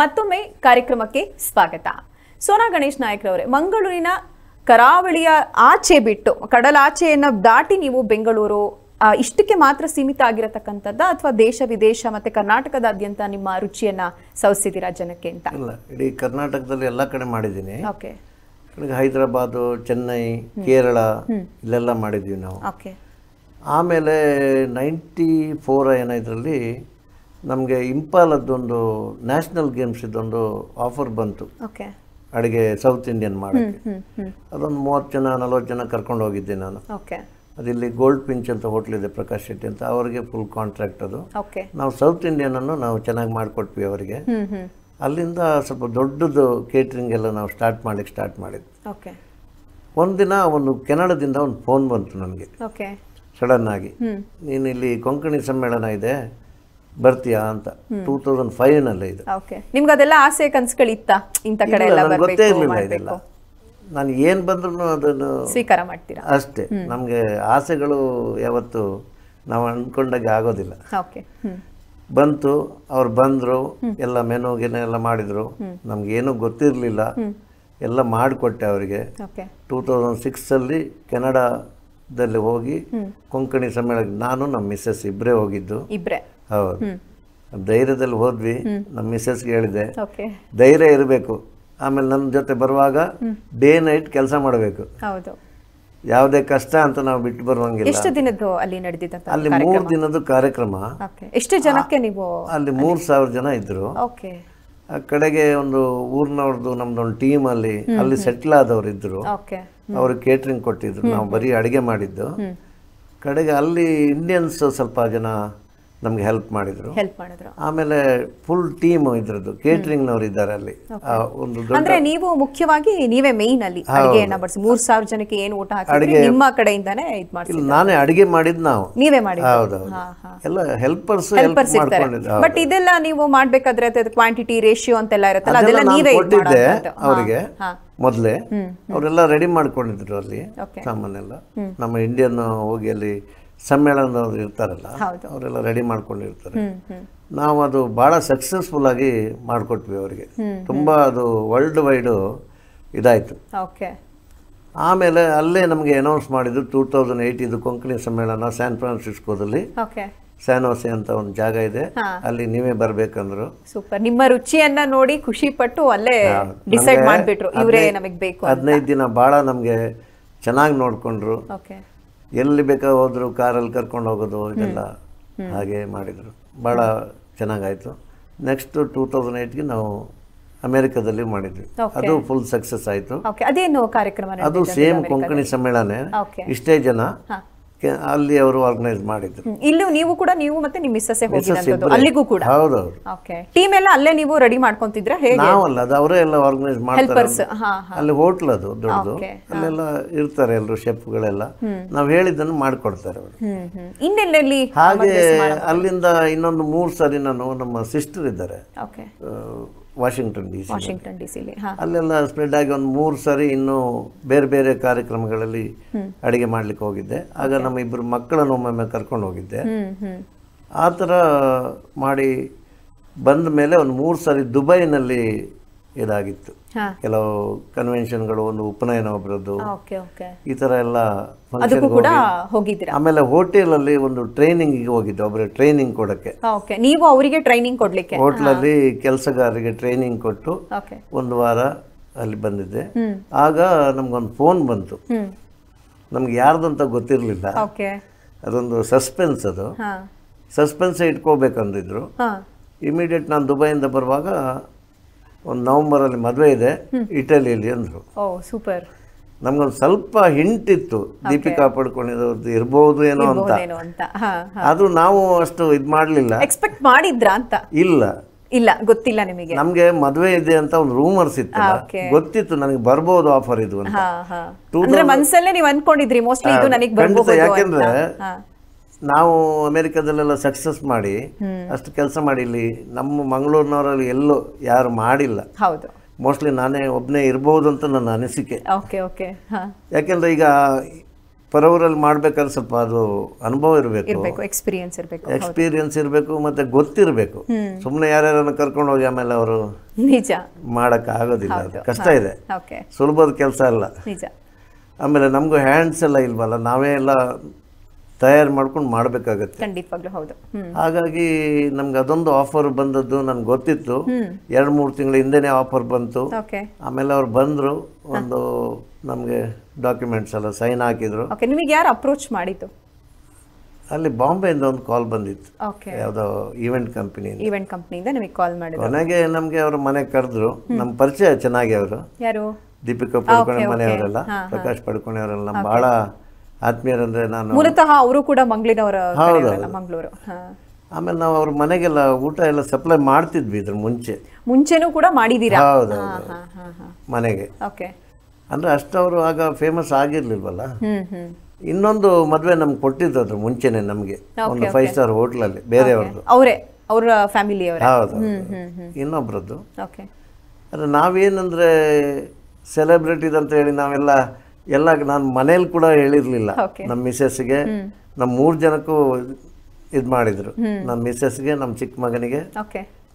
ಮತ್ತೊಮ್ಮೆ ಕಾರ್ಯಕ್ರಮಕ್ಕೆ ಸ್ವಾಗತ ಸೋನಾ ಗಣೇಶ್ ನಾಯಕ್ರವರೇ ಮಂಗಳೂರಿನ ಕರಾವಳಿಯ ಆಚೆ ಬಿಟ್ಟು ಕಡಲಾಚೆಯನ್ನು ದಾಟಿ ನೀವು ಬೆಂಗಳೂರು ಇಷ್ಟಕ್ಕೆ ಮಾತ್ರ ಸೀಮಿತ ಆಗಿರತಕ್ಕಂಥದ್ದ ಅಥವಾ ದೇಶ ವಿದೇಶ ಮತ್ತೆ ಕರ್ನಾಟಕದಾದ್ಯಂತ ನಿಮ್ಮ ರುಚಿಯನ್ನ ಸವಿಸಿದ್ದೀರಾ ಜನಕ್ಕೆ ಅಂತ ಇಲ್ಲ ಇಡೀ ಕರ್ನಾಟಕದಲ್ಲಿ ಎಲ್ಲ ಕಡೆ ಮಾಡಿದ್ದೀನಿ ಓಕೆ ಹೈದರಾಬಾದ್ ಚೆನ್ನೈ ಕೇರಳ ಇಲ್ಲೆಲ್ಲ ಮಾಡಿದ್ದೀವಿ ನಾವು ಆಮೇಲೆ ನೈಂಟಿ ಫೋರ್ ಏನೋ ಇದರಲ್ಲಿ ನಮಗೆ ಇಂಪಾಲದ್ದೊಂದು ನ್ಯಾಷನಲ್ ಗೇಮ್ಸ್ ಇದೊಂದು ಆಫರ್ ಬಂತು ಅಡುಗೆ ಸೌತ್ ಇಂಡಿಯನ್ ಮಾಡೋಕ್ಕೆ ಅದೊಂದು ಮೂವತ್ತು ಜನ ನಲ್ವತ್ತು ಜನ ಕರ್ಕೊಂಡು ಹೋಗಿದ್ದೆ ನಾನು ಅದಿಲ್ಲಿ ಗೋಲ್ಡ್ ಪಿಂಚ್ ಅಂತ ಇದೆ ಪ್ರಕಾಶ್ ಶೆಟ್ಟಿ ಅಂತ ಅವರಿಗೆ ಫುಲ್ ಕಾಂಟ್ರಾಕ್ಟ್ ಅದು ನಾವು ಸೌತ್ ಇಂಡಿಯನ್ ಅನ್ನು ನಾವು ಚೆನ್ನಾಗಿ ಮಾಡಿಕೊಟ್ವಿ ಅವರಿಗೆ ಅಲ್ಲಿಂದ ಸ್ವಲ್ಪ ದೊಡ್ಡದು ಕೇಟ್ರಿಂಗ್ ಎಲ್ಲ ನಾವು ಸ್ಟಾರ್ಟ್ ಮಾಡ್ಲಿಕ್ಕೆ ಸ್ಟಾರ್ಟ್ ಮಾಡಿದ್ವಿ ಒಂದಿನ ಒಂದು ಕೆನಡದಿಂದ ಒಂದು ಫೋನ್ ಬಂತು ನನಗೆ ಸಡನ್ ಆಗಿ ನೀನು ಇಲ್ಲಿ ಕೊಂಕಣಿ ಸಮ್ಮೇಳನ ಇದೆ ಬರ್ತೀಯಾ ಅಂತ ಟೂ ತೌಸಂಡ್ ಫೈವ್ ನಲ್ಲೇ ಇದು ನಿಮ್ಗೆ ಅದೆಲ್ಲ ಆಸೆ ಕನಸುಗಳಿತ್ತ ಇಂಥ ಕಡೆ ಗೊತ್ತೇ ಇರಲಿಲ್ಲ ಇದೆಲ್ಲ ನಾನು ಏನು ಬಂದ್ರೂ ಅದನ್ನು ಸ್ವೀಕಾರ ಮಾಡ್ತೀರಾ ಅಷ್ಟೇ ನಮಗೆ ಆಸೆಗಳು ಯಾವತ್ತು ನಾವು ಅಂದ್ಕೊಂಡಾಗೆ ಆಗೋದಿಲ್ಲ ಬಂತು ಅವ್ರು ಬಂದ್ರು ಎಲ್ಲ ಮೆನು ಗೆನ ಎಲ್ಲ ಮಾಡಿದರು ಏನೂ ಗೊತ್ತಿರಲಿಲ್ಲ ಎಲ್ಲ ಮಾಡಿಕೊಟ್ಟೆ ಅವರಿಗೆ ಟೂ ತೌಸಂಡ್ ಸಿಕ್ಸಲ್ಲಿ ಕೆನಡಾದಲ್ಲಿ ಹೋಗಿ ಕೊಂಕಣಿ ಸಮ್ಮೇಳನ ನಾನು ನಮ್ಮ ಮಿಸ್ಸಸ್ ಇಬ್ಬರೇ ಹೋಗಿದ್ದು ಹೌದು ಧೈರ್ಯದಲ್ಲಿ ಹೋದ್ವಿ ನಮ್ಮ ಮಿಸ್ಸಸ್ಗೆ ಹೇಳಿದೆ ಧೈರ್ಯ ಇರಬೇಕು ಆಮೇಲೆ ನನ್ನ ಜೊತೆ ಬರುವಾಗ ಡೇ ನೈಟ್ ಕೆಲಸ ಮಾಡಬೇಕು ಯಾವುದೇ ಕಷ್ಟ ಅಂತ ನಾವು ಬಿಟ್ಟು ಬರುವಂಗಿಲ್ಲ ಎಷ್ಟು ದಿನದ್ದು ಅಲ್ಲಿ ನಡೆದಿದ್ದ ಅಲ್ಲಿ ದಿನದ ಕಾರ್ಯಕ್ರಮ ಎಷ್ಟು ಜನಕ್ಕೆ ನೀವು ಅಲ್ಲಿ ಮೂರು ಸಾವಿರ ಜನ ಇದ್ರು ಆ ಕಡೆಗೆ ಒಂದು ಊರಿನವ್ರದ್ದು ನಮ್ದೊಂದು ಟೀಮ್ ಅಲ್ಲಿ ಅಲ್ಲಿ ಸೆಟ್ಲ್ ಆದವ್ರು ಇದ್ರು ಅವರು ಕೇಟ್ರಿಂಗ್ ಕೊಟ್ಟಿದ್ರು ನಾವು ಬರೀ ಅಡಿಗೆ ಮಾಡಿದ್ದು ಕಡೆಗೆ ಅಲ್ಲಿ ಇಂಡಿಯನ್ಸ್ ಸ್ವಲ್ಪ ಜನ ನಮಗೆ ಹೆಲ್ಪ್ ಮಾಡಿದ್ರು ಆಮೇಲೆ ಫುಲ್ ಟೀಮ್ ಇದ್ರದ್ದು ನವರು ಇದ್ದಾರೆ ಅಲ್ಲಿ ಒಂದು ಅಂದ್ರೆ ನೀವು ಮುಖ್ಯವಾಗಿ ನೀವೇ ಮೈನ್ ಅಲ್ಲಿ ಅಡುಗೆಯನ್ನ ಬಡಿಸಿ ಮೂರು ಸಾವಿರ ಜನಕ್ಕೆ ಏನು ಊಟ ಹಾಕಿದ್ರೆ ನಿಮ್ಮ ಕಡೆಯಿಂದಾನೇ ಇದು ನಾನೇ ಅಡುಗೆ ಮಾಡಿದ್ ನಾವು ನೀವೇ ಮಾಡಿ ಹೌದೌದು ಎಲ್ಲ ಹೆಲ್ಪರ್ಸ್ ಹೆಲ್ಪರ್ಸ್ ಇರ್ತಾರೆ ಬಟ್ ಇದೆಲ್ಲ ನೀವು ಮಾಡಬೇಕಾದ್ರೆ ಕ್ವಾಂಟಿಟಿ ರೇಷಿಯೋ ಅಂತೆಲ್ಲ ಇರುತ್ತಲ್ಲ ಅದೆಲ್ಲ ನೀವೇ ಕೊಟ್ಟಿದ್ದೆ ಅವರಿಗೆ ಮೊದಲೇ ಅವರೆಲ್ಲ ರೆಡಿ ಮಾಡ್ಕೊಂಡಿದ್ರು ಅಲ್ಲಿ ಸಾಮಾನೆಲ್ಲ ನಮ್ಮ ಇಂಡಿಯನ್ ಹೋಗಿ ಅಲ್ಲಿ ಸಮ್ಮೇಳನದವ್ರು ಇರ್ತಾರಲ್ಲ ಅವರೆಲ್ಲ ರೆಡಿ ಮಾಡ್ಕೊಂಡಿರ್ತಾರೆ ನಾವು ಅದು ಭಾಳ ಸಕ್ಸಸ್ಫುಲ್ ಆಗಿ ಮಾಡಿಕೊಟ್ವಿ ಅವರಿಗೆ ತುಂಬ ಅದು ವರ್ಲ್ಡ್ ವೈಡು ಇದಾಯಿತು ಆಮೇಲೆ ಅಲ್ಲೇ ನಮಗೆ ಅನೌನ್ಸ್ ಮಾಡಿದ್ದು ಟೂ ತೌಸಂಡ್ ಏಯ್ಟ್ ಇದು ಕೊಂಕಣಿ ಸಮ್ಮೇಳನ ಸ್ಯಾನ್ ಫ್ರಾನ್ಸಿಸ್ಕೋದಲ್ಲಿ ಸ್ಯಾನೋಸೆ ಅಂತ ಒಂದು ಜಾಗ ಇದೆ ಅಲ್ಲಿ ನೀವೇ ಬರ್ಬೇಕಂದ್ರು ಸೂಪರ್ ನಿಮ್ಮ ರುಚಿಯನ್ನ ನೋಡಿ ಖುಷಿ ಪಟ್ಟು ಅಲ್ಲೇ ಡಿಸೈಡ್ ಮಾಡಿಬಿಟ್ರು ಇವರೇ ನಮಗೆ ಬೇಕು ಹದಿನೈದು ದಿನ ಭಾಳ ನಮಗೆ ಚೆನ್ನಾಗಿ ನೋಡಿಕೊಂಡ್ರು ಎಲ್ಲಿ ಬೇಕಾ ಹೋದ್ರು ಕಾರಲ್ಲಿ ಕರ್ಕೊಂಡು ಹೋಗೋದು ಇದೆಲ್ಲ ಹಾಗೆ ಮಾಡಿದರು ಭಾಳ ಚೆನ್ನಾಗಾಯಿತು ನೆಕ್ಸ್ಟ್ ಟೂ ತೌಸಂಡ್ ಏಯ್ಟ್ಗೆ ನಾವು ಅಮೆರಿಕದಲ್ಲಿ ಮಾಡಿದ್ವಿ ಅದು ಫುಲ್ ಸಕ್ಸಸ್ ಆಯಿತು ಅದೇನು ಕಾರ್ಯಕ್ರಮ ಅದು ಸೇಮ್ ಕೊಂಕಣಿ ಸಮ್ಮೇಳನ ಇಷ್ಟೇ ಜನ ಅಲ್ಲಿ ಅವರು ಆರ್ಗನೈಸ್ ಮಾಡಿದ್ರು ಇಲ್ಲೂ ನೀವು ಕೂಡ ನೀವು ಮತ್ತೆ ನಿಮ್ಮ ಮಿಸ್ಸಸ್ಸೇ ಹೋಗಿದ್ದಂಥದ್ದು ಅಲ್ಲಿಗೂ ಕೂಡ ಹೌದೌದು ಓಕೆ ಟೀಮ್ ಎಲ್ಲ ಅಲ್ಲೇ ನೀವು ರೆಡಿ ಮಾಡ್ಕೊಂತಿದ್ರೆ ಹೇಗೆ ನಾವಲ್ಲ ಅದು ಅವರೇ ಎಲ್ಲ ಆರ್ಗನೈಸ್ ಮಾಡ್ತಾರೆ ಅಲ್ಲಿ ಹೋಟ್ಲ್ ಅದು ದೊಡ್ಡದು ಅಲ್ಲೆಲ್ಲ ಇರ್ತಾರೆ ಎಲ್ಲರೂ ಶೆಫ್ಗಳೆಲ್ಲ ನಾವು ಹೇಳಿದ್ದನ್ನು ಮಾಡ್ಕೊಡ್ತಾರೆ ಅವರು ಇನ್ನೆಲ್ಲೆಲ್ಲಿ ಹಾಗೆ ಅಲ್ಲಿಂದ ಇನ್ನೊಂದು ಮೂರು ಸರಿ ನಾನು ನಮ್ಮ ಸಿಸ್ಟರ್ ಇದ್ದಾರೆ Washington D C Washington D C ಅಲ್ಲೆಲ್ಲ ಸ್ಪ್ರೆಡ್ ಆಗಿ ಒಂದು ಮೂರು ಸಾರಿ ಇನ್ನೂ ಬೇರೆ ಬೇರೆ ಕಾರ್ಯಕ್ರಮಗಳಲ್ಲಿ ಅಡುಗೆ ಮಾಡ್ಲಿಕ್ಕೆ ಹೋಗಿದ್ದೆ ಆಗ ನಮ್ಮ ಇಬ್ಬರು ಮಕ್ಕಳನ್ನು ಒಮ್ಮೊಮ್ಮೆ ಕರ್ಕೊಂಡು ಹೋಗಿದ್ದೆ ಆ ಥರ ಮಾಡಿ ಬಂದ ಮೇಲೆ ಒಂದು ಮೂರು ಸಾರಿ ದುಬೈನಲ್ಲಿ ಇದಾಗಿತ್ತು ಕೆಲವು ಕನ್ವೆನ್ಷನ್ಗಳು ಒಂದು ಉಪನಯನ ಒಬ್ಬರದ್ದು ಈ ತರ ಎಲ್ಲ ಆಮೇಲೆ ಹೋಟೆಲ್ ಅಲ್ಲಿ ಒಂದು ಟ್ರೈನಿಂಗ್ ಹೋಗಿದ್ದೆ ಒಬ್ಬರು ಟ್ರೈನಿಂಗ್ ಕೊಡಕ್ಕೆ ನೀವು ಅವರಿಗೆ ಟ್ರೈನಿಂಗ್ ಕೊಡ್ಲಿಕ್ಕೆ ಅಲ್ಲಿ ಕೆಲಸಗಾರರಿಗೆ ಟ್ರೈನಿಂಗ್ ಕೊಟ್ಟು ಒಂದು ವಾರ ಅಲ್ಲಿ ಬಂದಿದ್ದೆ ಆಗ ನಮ್ಗೊಂದು ಫೋನ್ ಬಂತು ನಮ್ಗೆ ಯಾರ್ದು ಅಂತ ಗೊತ್ತಿರಲಿಲ್ಲ ಅದೊಂದು ಸಸ್ಪೆನ್ಸ್ ಅದು ಸಸ್ಪೆನ್ಸ್ ಇಟ್ಕೋಬೇಕಂದಿದ್ರು ಇಮಿಡಿಯೇಟ್ ನಾನು ದುಬೈಯಿಂದ ಬರುವಾಗ ಒಂದು ನವಂಬರಲ್ಲಿ ಮದುವೆ ಇದೆ ಇಟಲಿಯಲ್ಲಿ ಅಂದರು ಸೂಪರ್ ನಮ್ಗೊಂದು ಸ್ವಲ್ಪ ಹಿಂಟ್ ಇತ್ತು ದೀಪಿಕಾ ಪಡ್ಕೊಂಡಿರೋದು ಇರಬಹುದು ಏನೋ ಅಂತ ಅದು ನಾವು ಅಷ್ಟು ಇದು ಮಾಡಲಿಲ್ಲ ಎಕ್ಸ್ಪೆಕ್ಟ್ ಮಾಡಿದ್ರಾ ಅಂತ ಇಲ್ಲ ಇಲ್ಲ ಗೊತ್ತಿಲ್ಲ ನಿಮಗೆ ನಮಗೆ ಮದುವೆ ಇದೆ ಅಂತ ಒಂದು ರೂಮರ್ಸ್ ಇತ್ತು ಗೊತ್ತಿತ್ತು ನನಗೆ ಬರ್ಬೋದು ಆಫರ್ ಇದು ಅಂತ ಮನಸಲ್ಲೇ ನೀವು ಅನ್ಕೊಂಡಿದ್ರಿ ಮೋಸ್ಟ್ಲಿ ಇದು ನನಗೆ ಯಾಕೆಂದ್ರೆ ನಾವು ಅಮೆರಿಕದಲ್ಲೆಲ್ಲ ಸಕ್ಸಸ್ ಮಾಡಿ ಅಷ್ಟು ಕೆಲಸ ಮಾಡಿ ಇಲ್ಲಿ ನಮ್ಮ ಮಂಗಳೂರಿನವರಲ್ಲಿ ಎಲ್ಲೂ ಯಾರು ಮಾಡಿಲ್ಲ ಹೌದು ಮೋಸ್ಟ್ಲಿ ನಾನೇ ಒಬ್ಬನೇ ಇರಬಹುದು ಅಂತ ನನ್ನ ಅನಿಸಿಕೆ ಯಾಕೆಂದ್ರೆ ಈಗ ಪರವರಲ್ಲಿ ಮಾಡ್ಬೇಕಾದ್ರೆ ಸ್ವಲ್ಪ ಅದು ಅನುಭವ ಇರಬೇಕು ಎಕ್ಸ್ಪೀರಿಯನ್ಸ್ ಇರಬೇಕು ಎಕ್ಸ್ಪೀರಿಯನ್ಸ್ ಇರಬೇಕು ಮತ್ತೆ ಗೊತ್ತಿರಬೇಕು ಸುಮ್ಮನೆ ಯಾರ್ಯಾರನ್ನು ಕರ್ಕೊಂಡು ಹೋಗಿ ಆಮೇಲೆ ಅವರು ನಿಜ ಮಾಡಕ್ ಆಗೋದಿಲ್ಲ ಕಷ್ಟ ಇದೆ ಸುಲಭದ ಕೆಲಸ ಅಲ್ಲ ಆಮೇಲೆ ನಮಗೂ ಹ್ಯಾಂಡ್ಸ್ ಎಲ್ಲ ಇಲ್ವಲ್ಲ ನಾವೇ ಎಲ್ಲ ತಯಾರು ಮಾಡ್ಕೊಂಡು ಮಾಡಬೇಕಾಗತ್ತೆ ಹಾಗಾಗಿ ನಮ್ಗೆ ಅದೊಂದು ಆಫರ್ ಬಂದದ್ದು ನನ್ಗೆ ಗೊತ್ತಿತ್ತು ಎರಡು ಮೂರು ತಿಂಗಳ ಹಿಂದೆನೆ ಆಫರ್ ಬಂತು ಆಮೇಲೆ ಅವ್ರು ಬಂದ್ರು ಒಂದು ನಮಗೆ ಡಾಕ್ಯುಮೆಂಟ್ಸ್ ಎಲ್ಲ ಸೈನ್ ಹಾಕಿದ್ರು ನಿಮಗೆ ಯಾರು ಅಪ್ರೋಚ್ ಮಾಡಿತ್ತು ಅಲ್ಲಿ ಬಾಂಬೆಯಿಂದ ಒಂದು ಕಾಲ್ ಬಂದಿತ್ತು ಯಾವುದೋ ಈವೆಂಟ್ ಕಂಪನಿ ಈವೆಂಟ್ ಕಂಪನಿಯಿಂದ ನಿಮಗೆ ಕಾಲ್ ಮಾಡಿದ್ರು ಕೊನೆಗೆ ನಮಗೆ ಅವರು ಮನೆ ಕರೆದ್ರು ನಮ್ಮ ಪರಿಚಯ ಚೆನ್ನಾಗಿ ಅವರು ಯಾರು ದೀಪಿಕಾ ಪಡ್ಕೋಣೆ ಮನೆಯವರೆಲ್ಲ ಪ್ರಕಾಶ್ ಪಡ್ಕೋಣೆ ಅವರೆಲ್ಲ ಬಹಳ ಆತ್ಮೀಯರಂದ್ರೆ ನಾನು ಮೂಲತಃ ಅವರು ಕೂಡ ಮಂಗಳೂರವರ ಮಂಗಳೂರು ಆಮೇಲೆ ನಾವು ಅವ್ರ ಮನೆಗೆಲ್ಲ ಊಟ ಎಲ್ಲ ಸಪ್ಲೈ ಮಾಡ್ತಿದ್ವಿ ಇದ್ರ ಮುಂಚೆ ಮುಂಚೆನೂ ಕೂಡ ಮಾಡಿದ್ದೀರಾ ಹೌದು ಮನೆಗೆ ಓಕೆ ಅಂದ್ರೆ ಅಷ್ಟು ಆಗ ಫೇಮಸ್ ಆಗಿರ್ಲಿಲ್ವಲ್ಲ ಇನ್ನೊಂದು ಮದುವೆ ನಮ್ಗೆ ಕೊಟ್ಟಿದ್ದು ಅದ್ರ ಮುಂಚೆನೆ ನಮಗೆ ಒಂದು ಫೈವ್ ಸ್ಟಾರ್ ಹೋಟ್ಲಲ್ಲಿ ಬೇರೆಯವ್ರದ್ದು ಅವರೇ ಅವರ ಫ್ಯಾಮಿಲಿ ಹೌದು ಇನ್ನೊಬ್ರದ್ದು ಓಕೆ ಅಂದರೆ ನಾವೇನಂದ್ರೆ ಸೆಲೆಬ್ರಿಟೀಸ್ ಅಂತ ಹೇಳಿ ನಾವೆಲ್ಲ ಎಲ್ಲ ನಾನು ಮನೇಲಿ ಕೂಡ ಹೇಳಿರ್ಲಿಲ್ಲ ನಮ್ಮ ಮಿಸಸ್ಗೆ ನಮ್ಮ ಮೂರು ಜನಕ್ಕೂ ಇದು ಮಾಡಿದ್ರು ನಮ್ಮ ಮಿಸ್ಸಸ್ಗೆ ನಮ್ಮ ಚಿಕ್ಕ ಮಗನಿಗೆ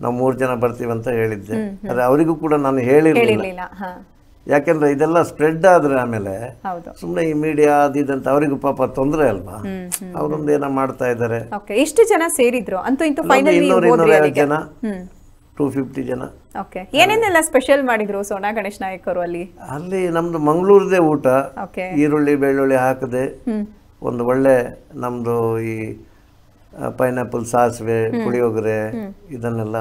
ನಾವು ಮೂರು ಜನ ಬರ್ತೀವಂತ ಹೇಳಿದ್ದೆ ಅದು ಅವರಿಗೂ ಕೂಡ ನಾನು ಹೇಳಿರಲಿಲ್ಲ ಯಾಕೆಂದ್ರೆ ಇದೆಲ್ಲ ಸ್ಪ್ರೆಡ್ ಆದ್ರೆ ಆಮೇಲೆ ಸುಮ್ಮನೆ ಈ ಮೀಡಿಯಾ ಇದಂತ ಅವರಿಗೂ ಪಾಪ ತೊಂದರೆ ಅಲ್ವಾ ಅವರೊಂದು ಏನೋ ಮಾಡ್ತಾ ಇದ್ದಾರೆ ಎಷ್ಟು ಜನ ಸೇರಿದ್ರು ಅಂತೂ ಇನ್ನೂರ ಜನ ಟೂ ಫಿಫ್ಟಿ ಜನ ಓಕೆ ಏನೇನೆಲ್ಲ ಸ್ಪೆಷಲ್ ಮಾಡಿದ್ರು ಸೋನಾ ಗಣೇಶ್ ನಾಯಕರು ಅಲ್ಲಿ ಅಲ್ಲಿ ನಮ್ದು ಮಂಗಳೂರದೇ ಊಟ ಈರುಳ್ಳಿ ಬೆಳ್ಳುಳ್ಳಿ ಹಾಕದೆ ಒಂದು ಒಳ್ಳೆ ನಮ್ದು ಈ ಪೈನಾಪಲ್ ಸಾಸಿವೆ ಪುಳಿಯೋಗರೆ ಇದನ್ನೆಲ್ಲ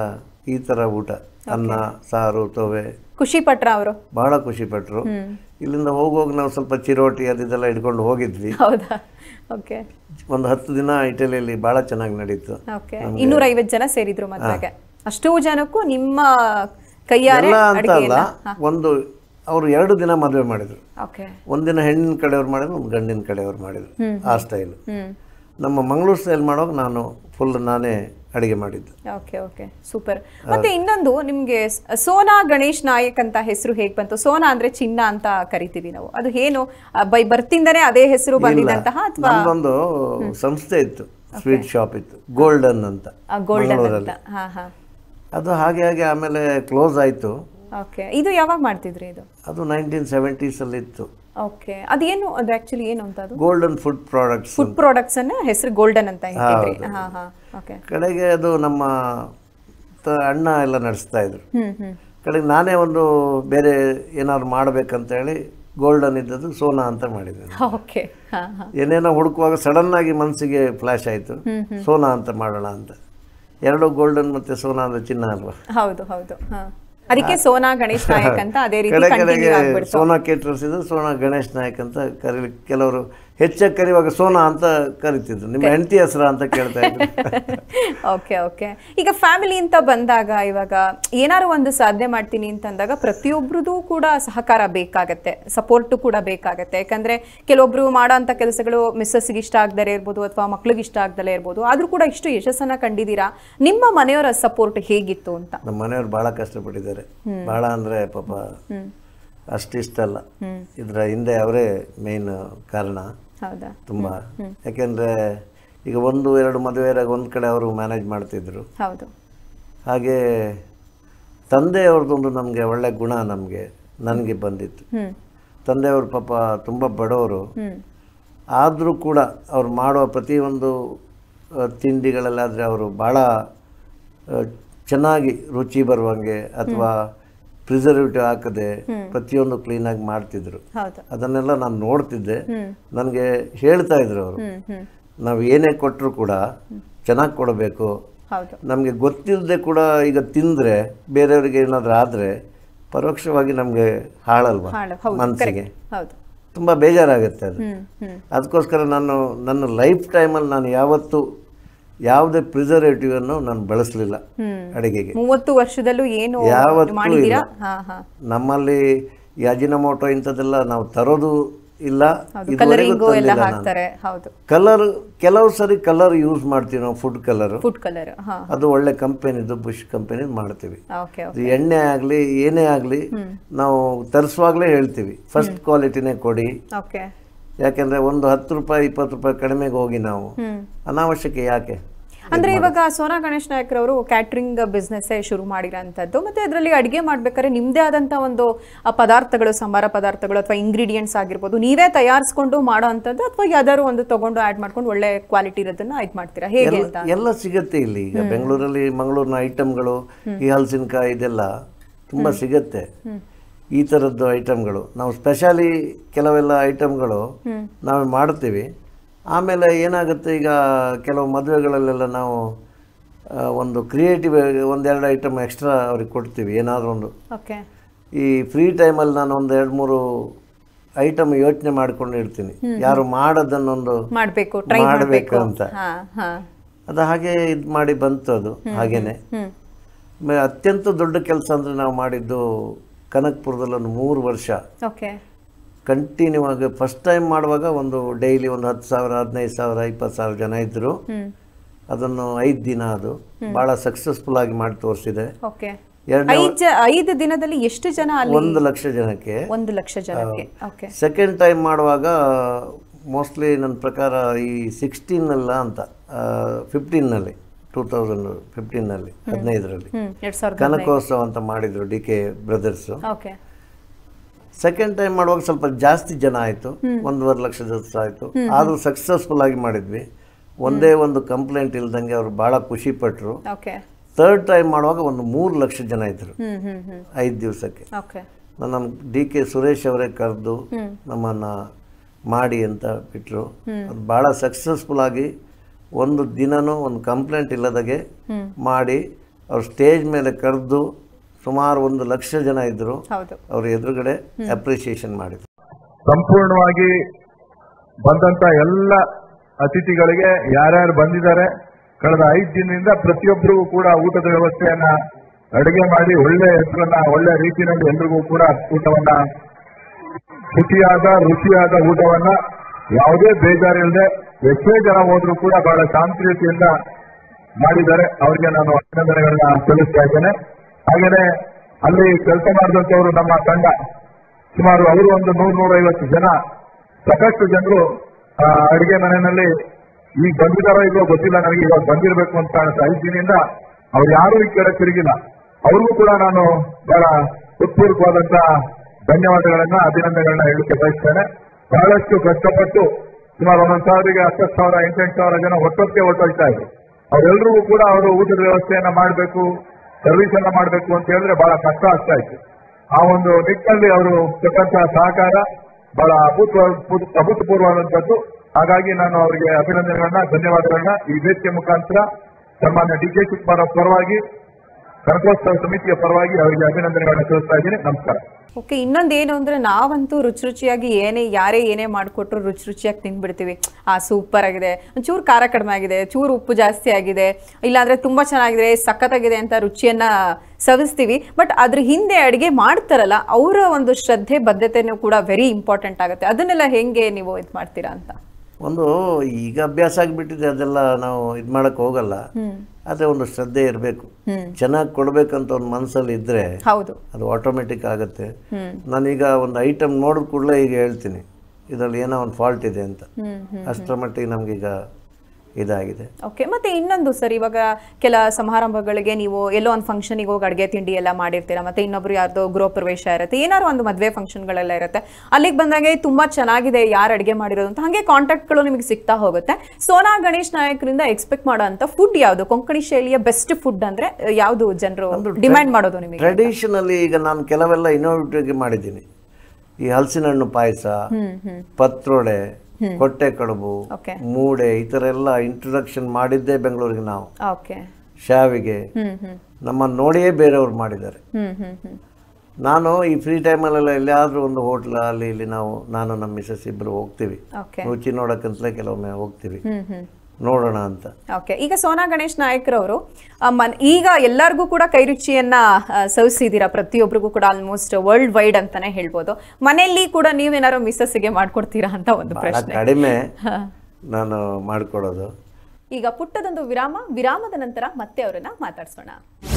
ಈ ತರ ಊಟ ಅನ್ನ ಸಾರು ತೋವೆ ಖುಷಿ ಪಟ್ರ ಅವರು ಬಹಳ ಖುಷಿ ಪಟ್ರು ಇಲ್ಲಿಂದ ಹೋಗುವಾಗ ನಾವು ಸ್ವಲ್ಪ ಚಿರೋಟಿ ಅದಿದೆಲ್ಲ ಇಟ್ಕೊಂಡು ಹೋಗಿದ್ವಿ ಒಂದು ಹತ್ತು ದಿನ ಇಟಲಿಯಲ್ಲಿ ಬಹಳ ಚೆನ್ನಾಗಿ ನಡೀತು ಇನ್ನೂರ ಐವತ್ತು ಜನ ಸೇರಿದ್ರು ಅಷ್ಟೋ ಜನಕ್ಕೂ ನಿಮ್ಮ ಕೈಯಾರೆ ಒಂದು ಅವರು ಎರಡು ದಿನ ಮದುವೆ ಮಾಡಿದ್ರು ಒಂದಿನ ಹೆಣ್ಣಿನ ಕಡೆಯವ್ರು ಮಾಡಿದ್ರು ಒಂದು ಗಂಡಿನ ಕಡೆಯವ್ರು ಮಾಡಿದ್ರು ಆ ಸ್ಟೈಲ್ ನಮ್ಮ ಮಂಗಳೂರು ಸ್ಟೈಲ್ ಮಾಡುವಾಗ ನಾನು ಫುಲ್ ನಾನೇ ಅಡಿಗೆ ಮಾಡಿದ್ದು ಓಕೆ ಓಕೆ ಸೂಪರ್ ಮತ್ತೆ ಇನ್ನೊಂದು ನಿಮ್ಗೆ ಸೋನಾ ಗಣೇಶ್ ನಾಯಕ್ ಅಂತ ಹೆಸರು ಹೇಗೆ ಬಂತು ಸೋನಾ ಅಂದ್ರೆ ಚಿನ್ನ ಅಂತ ಕರಿತೀವಿ ನಾವು ಅದು ಏನು ಬೈ ಬರ್ತಿಂದನೇ ಅದೇ ಹೆಸರು ಬಂದಿದ್ದಂತಹ ಅಥವಾ ಒಂದು ಸಂಸ್ಥೆ ಇತ್ತು ಸ್ವೀಟ್ ಶಾಪ್ ಇತ್ತು ಗೋಲ್ಡನ್ ಅಂತ ಗೋಲ್ಡನ್ ಅಂತ ಅದು ಹಾಗೆ ಹಾಗೆ ಆಮೇಲೆ ಕ್ಲೋಸ್ ಆಯಿತು ಓಕೆ ಇದು ಯಾವಾಗ ಮಾಡ್ತಿದ್ರಿ ಇದು ಅದು ನೈನ್ಟೀನ್ ಅಲ್ಲಿ ಇತ್ತು ಓಕೆ ಅದೇನು ಅದು ಆ್ಯಕ್ಚುಲಿ ಏನು ಅಂತ ಅದು golden food products food products ಅನ್ನ ಹೆಸರು ಗೋಲ್ಡನ್ ಅಂತ ಓಕೆ ಕಡೆಗೆ ಅದು ನಮ್ಮ ಅಣ್ಣ ಎಲ್ಲ ನಡೆಸ್ತಾ ಇದ್ರು ಕಡೆಗೆ ನಾನೇ ಒಂದು ಬೇರೆ ಏನಾದ್ರು ಮಾಡ್ಬೇಕಂತ ಹೇಳಿ ಗೋಲ್ಡನ್ ಇದ್ದದ್ದು ಸೋನಾ ಅಂತ ಮಾಡಿದ್ದೆ ಓಕೆ ಏನೇನೋ ಹುಡುಕುವಾಗ ಸಡನ್ ಆಗಿ ಮನಸ್ಸಿಗೆ ಫ್ಲಾಶ್ ಆಯ್ತು ಸೋನಾ ಅಂತ ಮಾಡೋಣ ಅಂತ ಎರಡು ಗೋಲ್ಡನ್ ಮತ್ತೆ ಸೋನಾದ ಚಿನ್ನ ಅಲ್ವಾ ಹೌದು ಹೌದು ಅದಕ್ಕೆ ಸೋನಾ ಗಣೇಶ್ ನಾಯಕ್ ಅಂತ ಅದೇ ರೀತಿ ಸೋನಾ ಕೇಟರ್ಸ್ ಇದು ಸೋನಾ ಗಣೇಶ್ ನಾಯಕ್ ಅಂತ ಕರೀಲಿಕ್ಕೆ ಕೆಲವರು ಹೆಚ್ಚ ಇವಾಗ ಸೋನಾ ಅಂತ ಕರಿತಿದ್ರು ನಿಮ್ಮ ಹೆಂಡತಿ ಹೆಸರ ಅಂತ ಕೇಳ್ತಾ ಇದ್ರು ಓಕೆ ಓಕೆ ಈಗ ಫ್ಯಾಮಿಲಿ ಅಂತ ಬಂದಾಗ ಇವಾಗ ಏನಾದ್ರು ಒಂದು ಸಾಧನೆ ಮಾಡ್ತೀನಿ ಅಂತಂದಾಗ ಪ್ರತಿಯೊಬ್ಬರದು ಕೂಡ ಸಹಕಾರ ಬೇಕಾಗತ್ತೆ ಸಪೋರ್ಟ್ ಕೂಡ ಬೇಕಾಗತ್ತೆ ಯಾಕಂದ್ರೆ ಕೆಲವೊಬ್ರು ಮಾಡೋ ಅಂತ ಕೆಲಸಗಳು ಮಿಸ್ಸಸ್ಗೆ ಇಷ್ಟ ಆಗದೇ ಇರ್ಬೋದು ಅಥವಾ ಮಕ್ಳಿಗೆ ಇಷ್ಟ ಆಗ್ದಲೇ ಇರ್ಬೋದು ಆದ್ರೂ ಕೂಡ ಇಷ್ಟು ಯಶಸ್ಸನ್ನ ಕಂಡಿದ್ದೀರಾ ನಿಮ್ಮ ಮನೆಯವರ ಸಪೋರ್ಟ್ ಹೇಗಿತ್ತು ಅಂತ ನಮ್ಮ ಮನೆಯವರು ಬಹಳ ಕಷ್ಟಪಟ್ಟಿದ್ದಾರೆ ಬಹಳ ಅಂದ್ರೆ ಪಾಪ ಅಷ್ಟಿಷ್ಟಲ್ಲ ಇದರ ಹಿಂದೆ ಅವರೇ ಮೇನ್ ಕಾರಣ ತುಂಬ ಯಾಕೆಂದ್ರೆ ಈಗ ಒಂದು ಎರಡು ಮದುವೆಯಾಗ ಒಂದು ಕಡೆ ಅವರು ಮ್ಯಾನೇಜ್ ಮಾಡ್ತಿದ್ರು ಹಾಗೆ ತಂದೆಯವ್ರದ್ದೊಂದು ನಮಗೆ ಒಳ್ಳೆ ಗುಣ ನಮಗೆ ನನಗೆ ಬಂದಿತ್ತು ತಂದೆಯವ್ರ ಪಾಪ ತುಂಬ ಬಡವರು ಆದರೂ ಕೂಡ ಅವ್ರು ಮಾಡೋ ಪ್ರತಿಯೊಂದು ತಿಂಡಿಗಳಲ್ಲಾದರೆ ಅವರು ಭಾಳ ಚೆನ್ನಾಗಿ ರುಚಿ ಬರುವಂಗೆ ಅಥವಾ ಪ್ರಿಸರ್ವೇಟಿವ್ ಹಾಕದೆ ಪ್ರತಿಯೊಂದು ಕ್ಲೀನ್ ಆಗಿ ಮಾಡ್ತಿದ್ರು ಅದನ್ನೆಲ್ಲ ನಾನು ನೋಡ್ತಿದ್ದೆ ನನಗೆ ಹೇಳ್ತಾ ಇದ್ರು ಅವರು ನಾವು ಏನೇ ಕೊಟ್ಟರು ಕೂಡ ಚೆನ್ನಾಗಿ ಕೊಡಬೇಕು ನಮಗೆ ಗೊತ್ತಿಲ್ಲದೆ ಕೂಡ ಈಗ ತಿಂದರೆ ಬೇರೆಯವರಿಗೆ ಏನಾದರೂ ಆದರೆ ಪರೋಕ್ಷವಾಗಿ ನಮಗೆ ಹಾಳಲ್ವ ಮನಸ್ಸಿಗೆ ತುಂಬ ಬೇಜಾರಾಗುತ್ತೆ ಅದು ಅದಕ್ಕೋಸ್ಕರ ನಾನು ನನ್ನ ಲೈಫ್ ಟೈಮಲ್ಲಿ ನಾನು ಯಾವತ್ತೂ ಯಾವುದೇ ಪ್ರಿಸರ್ವೇಟಿವ್ ಅನ್ನು ನಾನು ಬಳಸಲಿಲ್ಲ ಅಡಿಗೆಗೆ ಮೂವತ್ತು ವರ್ಷದಲ್ಲೂ ಏನು ಯಾವತ್ತೂ ಇಲ್ಲ ನಮ್ಮಲ್ಲಿ ಯಾಜಿನ ಮೋಟೋ ಇಂಥದ್ದೆಲ್ಲ ನಾವು ತರೋದು ಇಲ್ಲ ಕಲರ್ ಕೆಲವು ಸರಿ ಕಲರ್ ಯೂಸ್ ಮಾಡ್ತೀವಿ ನಾವು ಫುಡ್ ಕಲರ್ ಫುಡ್ ಕಲರ್ ಅದು ಒಳ್ಳೆ ಕಂಪನಿ ಬುಷ್ ಕಂಪನಿ ಮಾಡ್ತೀವಿ ಎಣ್ಣೆ ಆಗ್ಲಿ ಏನೇ ಆಗ್ಲಿ ನಾವು ತರಿಸುವಾಗ್ಲೇ ಹೇಳ್ತೀವಿ ಫಸ್ಟ್ ಕ್ವಾಲಿಟಿನೇ ಕೊಡಿ ಯಾಕೆಂದ್ರೆ ಒಂದು ಹತ್ತು ರೂಪಾಯಿ ಇಪ್ಪತ್ತು ರೂಪಾಯಿ ಕಡಿಮೆಗೆ ಹೋಗಿ ನಾವು ಅನಾವಶ್ಯಕ ಯಾಕೆ ಅಂದ್ರೆ ಇವಾಗ ಸೋನಾ ಗಣೇಶ್ ಅವರು ಕ್ಯಾಟ್ರಿಂಗ್ ಬಿಸ್ನೆಸ್ ಶುರು ಮಾಡಿರೋಂಥದ್ದು ಮತ್ತೆ ಅದರಲ್ಲಿ ಅಡಿಗೆ ಮಾಡ್ಬೇಕಾದ್ರೆ ನಿಮ್ಮದೇ ಆದಂತ ಒಂದು ಪದಾರ್ಥಗಳು ಸಂಬಾರ ಪದಾರ್ಥಗಳು ಅಥವಾ ಇಂಗ್ರೀಡಿಯೆಂಟ್ಸ್ ಆಗಿರ್ಬೋದು ನೀವೇ ತಯಾರಿಸ್ಕೊಂಡು ಮಾಡೋ ಅಂಥದ್ದು ಅಥವಾ ಯಾವ್ದಾದ್ರು ಒಂದು ತಗೊಂಡು ಆಡ್ ಮಾಡ್ಕೊಂಡು ಒಳ್ಳೆ ಕ್ವಾಲಿಟಿ ಇರೋದನ್ನ ಇದು ಮಾಡ್ತೀರಾ ಹೇಗೆ ಎಲ್ಲ ಸಿಗುತ್ತೆ ಇಲ್ಲಿ ಈಗ ಬೆಂಗಳೂರಲ್ಲಿ ಮಂಗಳೂರಿನ ಐಟಮ್ಗಳು ಈ ಹಲಸಿನಕಾಯಿ ಇದೆಲ್ಲ ತುಂಬಾ ಸಿಗತ್ತೆ ಈ ತರದ್ದು ಐಟಮ್ಗಳು ನಾವು ಸ್ಪೆಷಾಲಿ ಕೆಲವೆಲ್ಲ ಐಟಮ್ಗಳು ನಾವು ಮಾಡ್ತೀವಿ ಆಮೇಲೆ ಏನಾಗುತ್ತೆ ಈಗ ಕೆಲವು ಮದುವೆಗಳಲ್ಲೆಲ್ಲ ನಾವು ಒಂದು ಕ್ರಿಯೇಟಿವ್ ಒಂದೆರಡು ಐಟಮ್ ಎಕ್ಸ್ಟ್ರಾ ಅವ್ರಿಗೆ ಕೊಡ್ತೀವಿ ಏನಾದರೂ ಒಂದು ಈ ಫ್ರೀ ಟೈಮಲ್ಲಿ ನಾನು ಒಂದು ಎರಡು ಮೂರು ಐಟಮ್ ಯೋಚನೆ ಮಾಡ್ಕೊಂಡು ಇರ್ತೀನಿ ಯಾರು ಮಾಡೋದನ್ನೊಂದು ಮಾಡಬೇಕು ಮಾಡಬೇಕು ಅಂತ ಅದು ಹಾಗೆ ಇದು ಮಾಡಿ ಬಂತು ಅದು ಹಾಗೇನೆ ಅತ್ಯಂತ ದೊಡ್ಡ ಕೆಲಸ ಅಂದರೆ ನಾವು ಮಾಡಿದ್ದು ಕನಕ್ಪುರದಲ್ಲಿ ಒಂದು ಮೂರು ವರ್ಷ ಕಂಟಿನ್ಯೂ ಆಗಿ ಫಸ್ಟ್ ಟೈಮ್ ಮಾಡುವಾಗ ಒಂದು ಡೈಲಿ ಒಂದು ಹತ್ತು ಸಾವಿರ ಹದಿನೈದು ಸಾವಿರ ಇಪ್ಪತ್ತು ಸಾವಿರ ಜನ ಇದ್ದರು ಅದನ್ನು ಐದು ದಿನ ಅದು ಬಹಳ ಸಕ್ಸಸ್ಫುಲ್ ಆಗಿ ಮಾಡಿ ತೋರಿಸಿದೆ ಐದು ದಿನದಲ್ಲಿ ಎಷ್ಟು ಜನ ಒಂದು ಲಕ್ಷ ಜನಕ್ಕೆ ಒಂದು ಲಕ್ಷ ಜನಕ್ಕೆ ಸೆಕೆಂಡ್ ಟೈಮ್ ಮಾಡುವಾಗ ಮೋಸ್ಟ್ಲಿ ನನ್ನ ಪ್ರಕಾರ ಈ ಅಲ್ಲ ಅಂತ ಫಿಫ್ಟೀನ್ನಲ್ಲಿ ಟೂ ತೌಸಂಡ್ ಫಿಫ್ಟೀನಲ್ಲಿ ಹದಿನೈದರಲ್ಲಿ ಕನಕೋತ್ಸವ ಅಂತ ಮಾಡಿದ್ರು D K brothers second time ಮಾಡುವಾಗ ಸ್ವಲ್ಪ ಜಾಸ್ತಿ ಜನ ಆಯಿತು ಒಂದೂವರೆ ಲಕ್ಷ ಜಾಸ್ತಿ ಆಯಿತು ಆದರೂ ಸಕ್ಸಸ್ಫುಲ್ ಆಗಿ ಮಾಡಿದ್ವಿ ಒಂದೇ ಒಂದು ಕಂಪ್ಲೇಂಟ್ ಇಲ್ದಂಗೆ ಅವರು ಭಾಳ ಖುಷಿ ಪಟ್ಟರು ಥರ್ಡ್ ಟೈಮ್ ಮಾಡುವಾಗ ಒಂದು ಮೂರು ಲಕ್ಷ ಜನ ಇದ್ದರು ಐದು ದಿವಸಕ್ಕೆ ನಮ್ಮ ಡಿ ಕೆ ಸುರೇಶ್ ಅವರೇ ಕರೆದು ನಮ್ಮನ್ನು ಮಾಡಿ ಅಂತ ಬಿಟ್ಟರು ಅದು ಭಾಳ ಸಕ್ಸಸ್ಫುಲ್ ಆಗಿ ಒಂದು ದಿನನೂ ಒಂದು ಕಂಪ್ಲೇಂಟ್ ಇಲ್ಲದಾಗೆ ಮಾಡಿ ಅವ್ರ ಸ್ಟೇಜ್ ಮೇಲೆ ಕರೆದು ಸುಮಾರು ಒಂದು ಲಕ್ಷ ಜನ ಇದ್ರು ಅವ್ರ ಎದುರುಗಡೆ ಅಪ್ರಿಸಿಯೇಷನ್ ಮಾಡಿದ್ರು ಸಂಪೂರ್ಣವಾಗಿ ಬಂದಂತ ಎಲ್ಲ ಅತಿಥಿಗಳಿಗೆ ಯಾರ್ಯಾರು ಬಂದಿದ್ದಾರೆ ಕಳೆದ ಐದು ದಿನದಿಂದ ಪ್ರತಿಯೊಬ್ಬರಿಗೂ ಕೂಡ ಊಟದ ವ್ಯವಸ್ಥೆಯನ್ನ ಅಡುಗೆ ಮಾಡಿ ಒಳ್ಳೆ ಹೆಸರನ್ನ ಒಳ್ಳೆ ರೀತಿಯಲ್ಲಿ ಎಲ್ರಿಗೂ ಕೂಡ ಊಟವನ್ನ ಶುಚಿಯಾದ ರುಚಿಯಾದ ಊಟವನ್ನ ಯಾವುದೇ ಬೇಜಾರಿಲ್ಲದೆ ಎಷ್ಟೇ ಜನ ಹೋದ್ರು ಕೂಡ ಬಹಳ ಶಾಂತಿಯುತಿಯಿಂದ ಮಾಡಿದ್ದಾರೆ ಅವರಿಗೆ ನಾನು ಅಭಿನಂದನೆಗಳನ್ನ ತಿಳಿಸ್ತಾ ಇದ್ದೇನೆ ಹಾಗೇನೆ ಅಲ್ಲಿ ಕೆಲಸ ಮಾಡಿದಂತವರು ನಮ್ಮ ತಂಡ ಸುಮಾರು ಅವರು ಒಂದು ನೂರ ನೂರೈವತ್ತು ಜನ ಸಾಕಷ್ಟು ಜನರು ಅಡಿಗೆ ಮನೆಯಲ್ಲಿ ಈಗ ಬಂದಿದ್ದಾರೋ ಇಲ್ಲೋ ಗೊತ್ತಿಲ್ಲ ನನಗೆ ಇವಾಗ ಬಂದಿರಬೇಕು ಅಂತ ಕಾಣಿಸ್ತಾ ಐದು ದಿನದಿಂದ ಅವ್ರು ಯಾರು ಈ ಕಡೆ ತಿರುಗಿಲ್ಲ ಅವ್ರಿಗೂ ಕೂಡ ನಾನು ಬಹಳ ಉತ್ಪೂರ್ವವಾದಂತಹ ಧನ್ಯವಾದಗಳನ್ನ ಅಭಿನಂದನೆಗಳನ್ನ ಹೇಳಲಿಕ್ಕೆ ಬಯಸ್ತೇನೆ ಬಹಳಷ್ಟು ಕಷ್ಟಪಟ್ಟು ಸುಮಾರು ಒಂದೊಂದು ಸಾವಿರಿಗೆ ಹತ್ತು ಸಾವಿರ ಎಂಟೆಂಟು ಸಾವಿರ ಜನ ಒಟ್ಟೊತ್ತೆ ಹೊರಟೋಗ್ತಾ ಇದ್ರು ಅವರೆಲ್ಲರಿಗೂ ಕೂಡ ಅವರು ಊಟದ ವ್ಯವಸ್ಥೆಯನ್ನು ಮಾಡಬೇಕು ಸರ್ವಿಸ್ ಅನ್ನ ಮಾಡಬೇಕು ಅಂತ ಹೇಳಿದ್ರೆ ಬಹಳ ಕಷ್ಟ ಆಗ್ತಾ ಇತ್ತು ಆ ಒಂದು ನಿಟ್ಟಿನಲ್ಲಿ ಅವರು ಕೊಟ್ಟಂತಹ ಸಹಕಾರ ಬಹಳ ಅಭೂತಪೂರ್ವ ಅಭೂತಪೂರ್ವವಾದಂಥದ್ದು ಹಾಗಾಗಿ ನಾನು ಅವರಿಗೆ ಅಭಿನಂದನೆಗಳನ್ನ ಧನ್ಯವಾದಗಳನ್ನ ಈ ವೇದಿಕೆ ಮುಖಾಂತರ ಸನ್ಮಾನ್ಯ ಡಿ ಕೆ ಶಿವಕುಮಾರ್ ಪರವಾಗಿ ಕನಕೋತ್ಸವ ಸಮಿತಿಯ ಪರವಾಗಿ ಅವರಿಗೆ ಅಭಿನಂದನೆಗಳನ್ನು ತಿಳಿಸ್ತಾ ಇದ್ದೀನಿ ನಮಸ್ಕಾರ ಓಕೆ ಇನ್ನೊಂದೇನು ಅಂದ್ರೆ ನಾವಂತೂ ರುಚಿ ರುಚಿಯಾಗಿ ಏನೇ ಯಾರೇ ಏನೇ ಮಾಡ್ಕೊಟ್ರು ರುಚಿ ರುಚಿಯಾಗಿ ತಿನ್ಬಿಡ್ತೀವಿ ಆ ಸೂಪರ್ ಆಗಿದೆ ಒಂಚೂರು ಖಾರ ಕಡಿಮೆ ಆಗಿದೆ ಚೂರು ಉಪ್ಪು ಜಾಸ್ತಿ ಆಗಿದೆ ಇಲ್ಲಾಂದ್ರೆ ತುಂಬಾ ಚೆನ್ನಾಗಿದೆ ಸಖತ್ತಾಗಿದೆ ಅಂತ ರುಚಿಯನ್ನ ಸವಿಸ್ತೀವಿ ಬಟ್ ಅದ್ರ ಹಿಂದೆ ಅಡಿಗೆ ಮಾಡ್ತಾರಲ್ಲ ಅವರ ಒಂದು ಶ್ರದ್ಧೆ ಬದ್ಧತೆನೂ ಕೂಡ ವೆರಿ ಇಂಪಾರ್ಟೆಂಟ್ ಆಗುತ್ತೆ ಅದನ್ನೆಲ್ಲ ಹೆಂಗೆ ನೀವು ಇದು ಮಾಡ್ತೀರಾ ಅಂತ ಒಂದು ಈಗ ಅಭ್ಯಾಸ ಆಗಿಬಿಟ್ಟಿದೆ ಅದೆಲ್ಲ ನಾವು ಇದು ಮಾಡಕ್ಕೆ ಹೋಗಲ್ಲ ಆದರೆ ಒಂದು ಶ್ರದ್ಧೆ ಇರಬೇಕು ಚೆನ್ನಾಗಿ ಕೊಡ್ಬೇಕಂತ ಒಂದು ಮನಸ್ಸಲ್ಲಿ ಇದ್ರೆ ಅದು ಆಟೋಮೆಟಿಕ್ ಆಗುತ್ತೆ ನಾನೀಗ ಒಂದು ಐಟಮ್ ನೋಡಿದ ಕೂಡಲೇ ಈಗ ಹೇಳ್ತೀನಿ ಇದರಲ್ಲಿ ಏನೋ ಒಂದು ಫಾಲ್ಟ್ ಇದೆ ಅಂತ ಅಷ್ಟರ ಮಟ್ಟಿಗೆ ನಮ್ಗೀಗ ಇದಾಗಿದೆ ಓಕೆ ಮತ್ತೆ ಇನ್ನೊಂದು ಸರ್ ಇವಾಗ ಕೆಲ ಸಮಾರಂಭಗಳಿಗೆ ನೀವು ಎಲ್ಲೋ ಒಂದು ಫಂಕ್ಷನಿಗೆ ಹೋಗಿ ಅಡುಗೆ ತಿಂಡಿ ಎಲ್ಲ ಮಾಡಿರ್ತೀರ ಮತ್ತೆ ಇನ್ನೊಬ್ರು ಯಾರ್ದೋ ಗೃಹ ಪ್ರವೇಶ ಇರುತ್ತೆ ಏನಾದ್ರು ಒಂದು ಮದುವೆ ಗಳೆಲ್ಲ ಇರುತ್ತೆ ಅಲ್ಲಿಗೆ ಬಂದಾಗ ತುಂಬಾ ಚೆನ್ನಾಗಿದೆ ಯಾರು ಅಡುಗೆ ಮಾಡಿರೋದು ಅಂತ ಹಾಗೆ ಕಾಂಟ್ಯಾಕ್ಟ್ಗಳು ನಿಮಗೆ ಸಿಗ್ತಾ ಹೋಗುತ್ತೆ ಸೋನಾ ಗಣೇಶ್ ನಾಯಕರಿಂದ ಎಕ್ಸ್ಪೆಕ್ಟ್ ಮಾಡೋಂತ ಫುಡ್ ಯಾವುದು ಕೊಂಕಣಿ ಶೈಲಿಯ ಬೆಸ್ಟ್ ಫುಡ್ ಅಂದ್ರೆ ಯಾವುದು ಜನರು ಡಿಮ್ಯಾಂಡ್ ಮಾಡೋದು ನಿಮಗೆ ಟ್ರೆಡಿಷನಲಿ ಈಗ ನಾನು ಕೆಲವೆಲ್ಲ ಇನ್ನೋವೇಟಿವ್ ಮಾಡಿದ್ದೀನಿ ಈ ಹಲಸಿನ ಹಣ್ಣು ಪಾಯಸ ಪತ್ರೊಡೆ ಹೊಟ್ಟೆ ಕಡುಬು ಮೂಡೆ ಈ ತರ ಎಲ್ಲ ಇಂಟ್ರೊಡಕ್ಷನ್ ಮಾಡಿದ್ದೇ ಬೆಂಗಳೂರಿಗೆ ನಾವು ಶಾವಿಗೆ ನಮ್ಮನ್ನ ನೋಡಿಯೇ ಬೇರೆಯವ್ರು ಮಾಡಿದ್ದಾರೆ ನಾನು ಈ ಫ್ರೀ ಟೈಮಲ್ಲೆಲ್ಲ ಎಲ್ಲಿಯಾದ್ರೂ ಒಂದು ಹೋಟ್ಲ ಅಲ್ಲಿ ಇಲ್ಲಿ ನಾವು ನಾನು ನಮ್ಮ ಮಿಸಸ್ ಇಬ್ಬರು ಹೋಗ್ತೀವಿ ರುಚಿ ನೋಡೋಕ್ಕಂತಲೇ ಕೆಲವೊಮ್ಮೆ ಹೋಗ್ತೀವಿ ನೋಡೋಣ ಅಂತ ಓಕೆ ಈಗ ಸೋನಾ ಗಣೇಶ್ ನಾಯಕರವರು ಈಗ ಎಲ್ಲರಿಗೂ ಕೂಡ ಕೈರುಚಿಯನ್ನ ಸವಿಸಿದ್ದೀರಾ ಪ್ರತಿಯೊಬ್ಬರಿಗೂ ಕೂಡ ಆಲ್ಮೋಸ್ಟ್ ವರ್ಲ್ಡ್ ವೈಡ್ ಅಂತಾನೆ ಹೇಳ್ಬೋದು ಮನೆಯಲ್ಲಿ ಕೂಡ ನೀವೇನಾದ್ರು ಮಿಸ್ಸಸ್ಗೆ ಮಾಡ್ಕೊಡ್ತೀರಾ ಅಂತ ಒಂದು ಪ್ರಶ್ನೆ ಕಡಿಮೆ ನಾನು ಮಾಡ್ಕೊಡೋದು ಈಗ ಪುಟ್ಟದೊಂದು ವಿರಾಮ ವಿರಾಮದ ನಂತರ ಮತ್ತೆ ಅವರನ್ನ ಮಾತಾಡ್ಸೋಣ